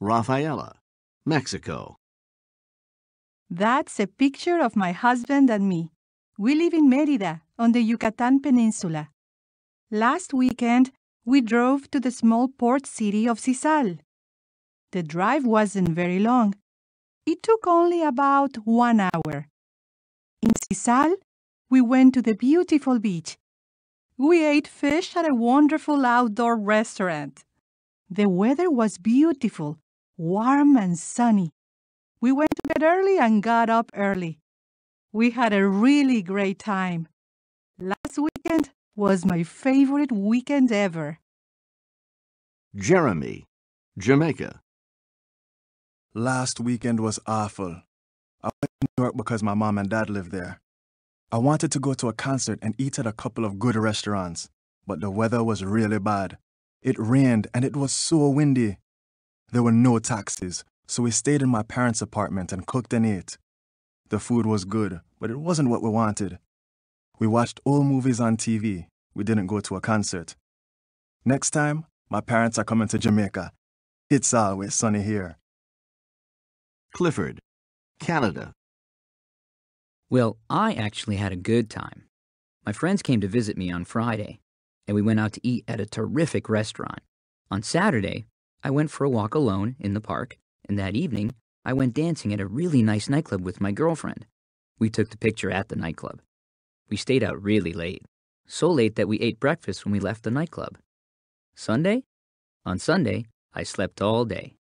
Rafaela, Mexico. That's a picture of my husband and me. We live in Merida, on the Yucatan Peninsula. Last weekend, we drove to the small port city of Cisal. The drive wasn't very long. It took only about one hour. In Cisal, we went to the beautiful beach. We ate fish at a wonderful outdoor restaurant. The weather was beautiful warm and sunny. We went to bed early and got up early. We had a really great time. Last weekend was my favorite weekend ever. Jeremy, Jamaica. Last weekend was awful. I went to New York because my mom and dad live there. I wanted to go to a concert and eat at a couple of good restaurants, but the weather was really bad. It rained and it was so windy. There were no taxis, so we stayed in my parents' apartment and cooked and ate. The food was good, but it wasn't what we wanted. We watched old movies on TV. We didn't go to a concert. Next time, my parents are coming to Jamaica. It's always sunny here. Clifford, Canada. Well, I actually had a good time. My friends came to visit me on Friday, and we went out to eat at a terrific restaurant. On Saturday, I went for a walk alone in the park, and that evening, I went dancing at a really nice nightclub with my girlfriend. We took the picture at the nightclub. We stayed out really late, so late that we ate breakfast when we left the nightclub. Sunday? On Sunday, I slept all day.